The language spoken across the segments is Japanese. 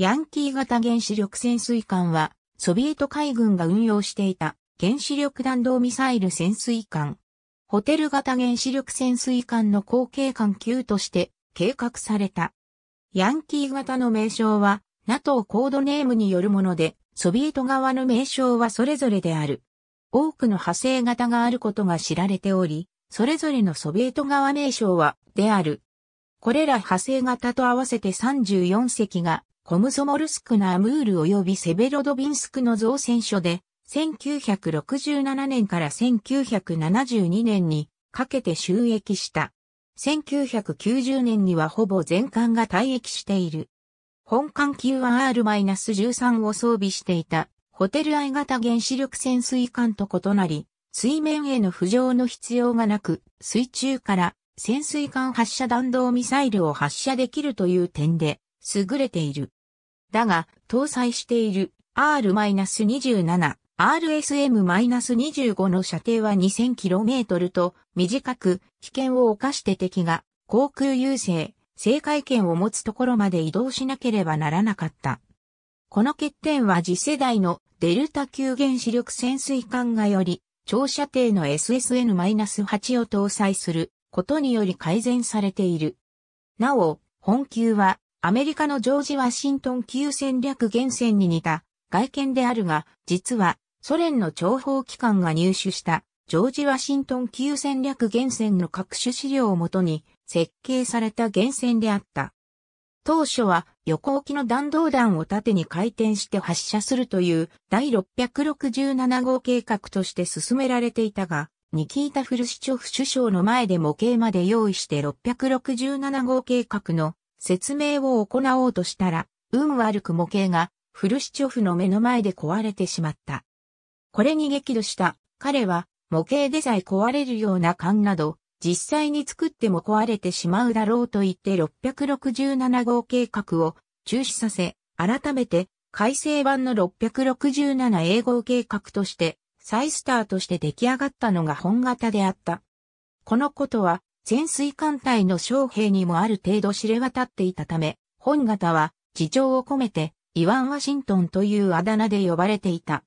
ヤンキー型原子力潜水艦は、ソビエト海軍が運用していた原子力弾道ミサイル潜水艦。ホテル型原子力潜水艦の後継艦級として計画された。ヤンキー型の名称は NATO コードネームによるもので、ソビエト側の名称はそれぞれである。多くの派生型があることが知られており、それぞれのソビエト側名称は、である。これら派生型と合わせて34隻がコムソモルスクのアムール及びセベロドビンスクの造船所で、1967年から1972年にかけて収益した。1990年にはほぼ全艦が退役している。本艦級は R-13 を装備していたホテル I 型原子力潜水艦と異なり、水面への浮上の必要がなく、水中から潜水艦発射弾道ミサイルを発射できるという点で優れている。だが、搭載している R-27、RSM-25 の射程は 2000km と短く危険を冒して敵が航空優勢、正解権を持つところまで移動しなければならなかった。この欠点は次世代のデルタ級原子力潜水艦がより長射程の SSN-8 を搭載することにより改善されている。なお、本級はアメリカのジョージ・ワシントン級戦略源泉に似た外見であるが、実はソ連の諜報機関が入手したジョージ・ワシントン級戦略源泉の各種資料をもとに設計された源泉であった。当初は横置きの弾道弾を縦に回転して発射するという第667号計画として進められていたが、ニキータ・フルシチョフ首相の前で模型まで用意して667号計画の説明を行おうとしたら、運悪く模型がフルシチョフの目の前で壊れてしまった。これに激怒した彼は模型でさえ壊れるような缶など実際に作っても壊れてしまうだろうと言って667号計画を中止させ、改めて改正版の667英号計画として再スタートして出来上がったのが本型であった。このことは潜水艦隊の将兵にもある程度知れ渡っていたため、本型は事情を込めてイワン・ワシントンというあだ名で呼ばれていた。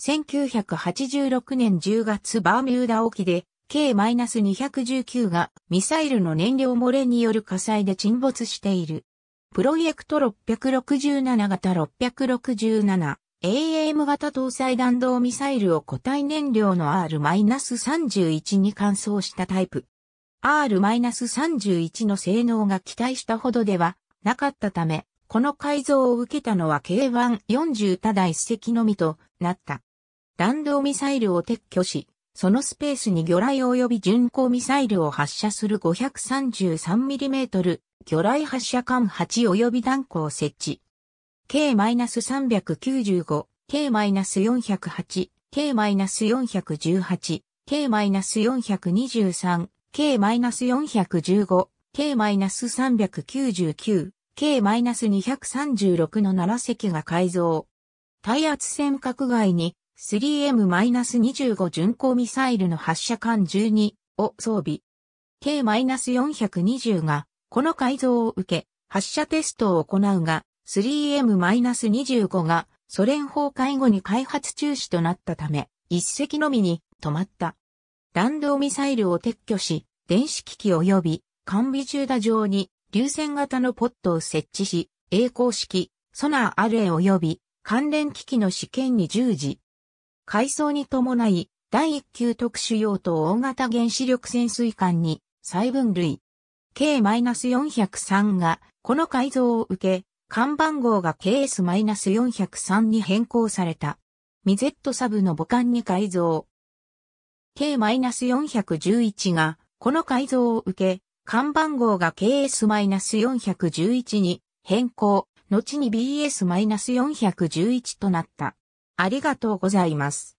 1986年10月バーミューダ沖で K-219 がミサイルの燃料漏れによる火災で沈没している。プロジェクト667型 667AM 型搭載弾道ミサイルを固体燃料の R-31 に換装したタイプ。R-31 の性能が期待したほどではなかったため、この改造を受けたのは K140 ただ一隻のみとなった。弾道ミサイルを撤去し、そのスペースに魚雷及び巡航ミサイルを発射する 533mm 魚雷発射艦8及び弾庫を設置。K-395、K-408、K-418、K-423、K-415、K-399、K-236 の7隻が改造。耐圧船格外に 3M-25 巡航ミサイルの発射艦12を装備。K-420 がこの改造を受け発射テストを行うが 3M-25 がソ連崩壊後に開発中止となったため一隻のみに止まった。弾道ミサイルを撤去し、電子機器及び完備中打上に流線型のポットを設置し、栄光式、ソナーアレイ及び関連機器の試験に従事。改装に伴い、第1級特殊用途大型原子力潜水艦に細分類。K-403 がこの改造を受け、看板号が KS-403 に変更された。ミゼットサブの母艦に改造。K-411 が、この改造を受け、看板号が KS-411 に変更、後に BS-411 となった。ありがとうございます。